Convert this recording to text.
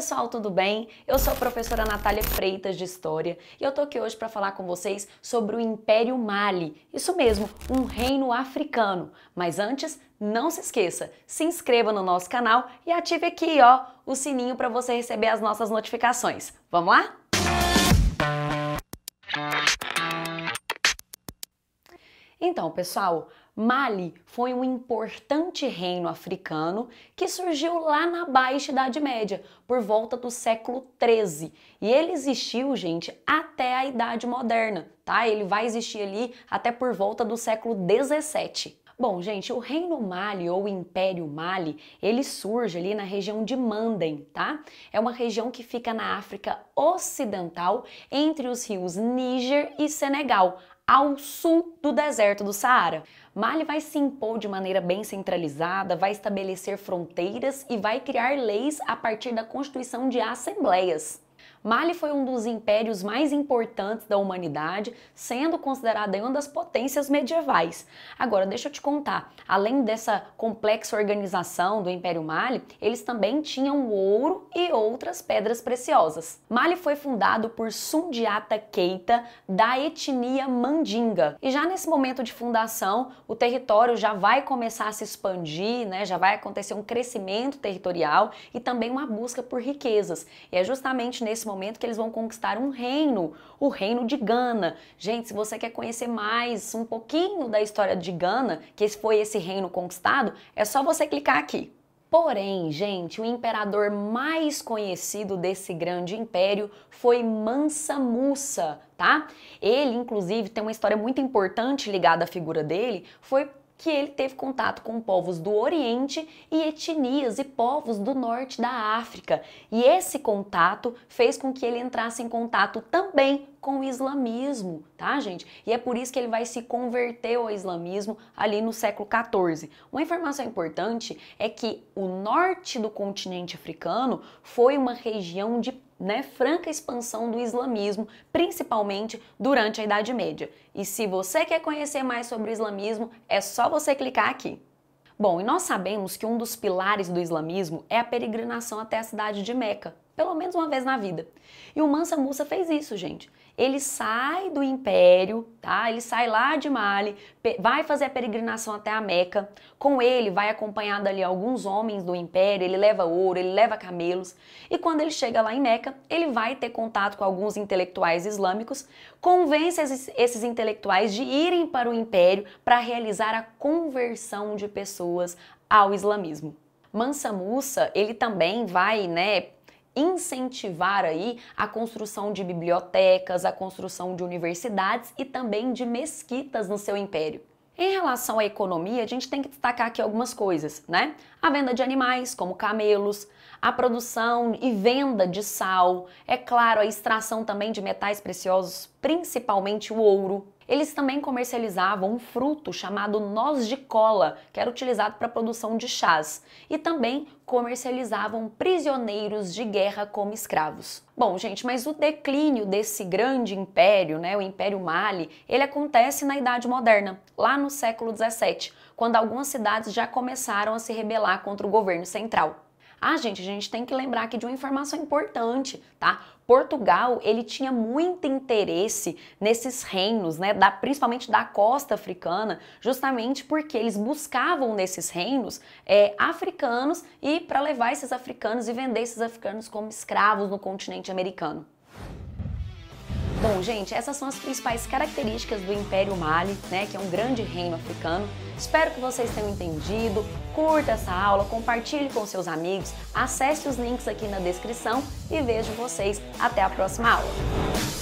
pessoal, tudo bem? Eu sou a professora Natália Freitas de História e eu tô aqui hoje para falar com vocês sobre o Império Mali. Isso mesmo, um reino africano. Mas antes, não se esqueça, se inscreva no nosso canal e ative aqui, ó, o sininho para você receber as nossas notificações. Vamos lá? Então, pessoal, Mali foi um importante reino africano que surgiu lá na Baixa Idade Média, por volta do século 13, e ele existiu, gente, até a Idade Moderna, tá? Ele vai existir ali até por volta do século 17. Bom, gente, o Reino Mali ou Império Mali, ele surge ali na região de Mandem, tá? É uma região que fica na África Ocidental, entre os rios Níger e Senegal, ao sul do deserto do Saara. Mali vai se impor de maneira bem centralizada, vai estabelecer fronteiras e vai criar leis a partir da constituição de assembleias. Mali foi um dos impérios mais importantes da humanidade, sendo considerada uma das potências medievais. Agora, deixa eu te contar, além dessa complexa organização do Império Mali, eles também tinham ouro e outras pedras preciosas. Mali foi fundado por Sundiata Keita, da etnia Mandinga. E já nesse momento de fundação, o território já vai começar a se expandir, né? já vai acontecer um crescimento territorial e também uma busca por riquezas. E é justamente nesse momento que eles vão conquistar um reino, o reino de Gana. Gente, se você quer conhecer mais um pouquinho da história de Gana, que foi esse reino conquistado, é só você clicar aqui. Porém, gente, o imperador mais conhecido desse grande império foi Mansa Musa, tá? Ele, inclusive, tem uma história muito importante ligada à figura dele, foi que ele teve contato com povos do Oriente e etnias e povos do norte da África. E esse contato fez com que ele entrasse em contato também com o islamismo, tá, gente? E é por isso que ele vai se converter ao islamismo ali no século XIV. Uma informação importante é que o norte do continente africano foi uma região de né, franca expansão do islamismo, principalmente durante a Idade Média. E se você quer conhecer mais sobre o islamismo, é só você clicar aqui. Bom, e nós sabemos que um dos pilares do islamismo é a peregrinação até a cidade de Meca, pelo menos uma vez na vida. E o Mansa Musa fez isso, gente. Ele sai do império, tá? Ele sai lá de Mali, vai fazer a peregrinação até a Meca. Com ele vai acompanhado ali alguns homens do império, ele leva ouro, ele leva camelos. E quando ele chega lá em Meca, ele vai ter contato com alguns intelectuais islâmicos, convence esses, esses intelectuais de irem para o império para realizar a conversão de pessoas ao islamismo. Mansa Musa, ele também vai, né, incentivar aí a construção de bibliotecas, a construção de universidades e também de mesquitas no seu império. Em relação à economia, a gente tem que destacar aqui algumas coisas, né? A venda de animais, como camelos, a produção e venda de sal, é claro, a extração também de metais preciosos, principalmente o ouro, eles também comercializavam um fruto chamado noz de cola, que era utilizado para a produção de chás, e também comercializavam prisioneiros de guerra como escravos. Bom, gente, mas o declínio desse grande império, né, o Império Mali, ele acontece na Idade Moderna, lá no século 17, quando algumas cidades já começaram a se rebelar contra o governo central. Ah, gente, a gente tem que lembrar aqui de uma informação importante, tá? Portugal, ele tinha muito interesse nesses reinos, né, da, principalmente da costa africana, justamente porque eles buscavam nesses reinos é, africanos e para levar esses africanos e vender esses africanos como escravos no continente americano. Bom, gente, essas são as principais características do Império Mali, né, que é um grande reino africano. Espero que vocês tenham entendido. Curta essa aula, compartilhe com seus amigos, acesse os links aqui na descrição e vejo vocês até a próxima aula.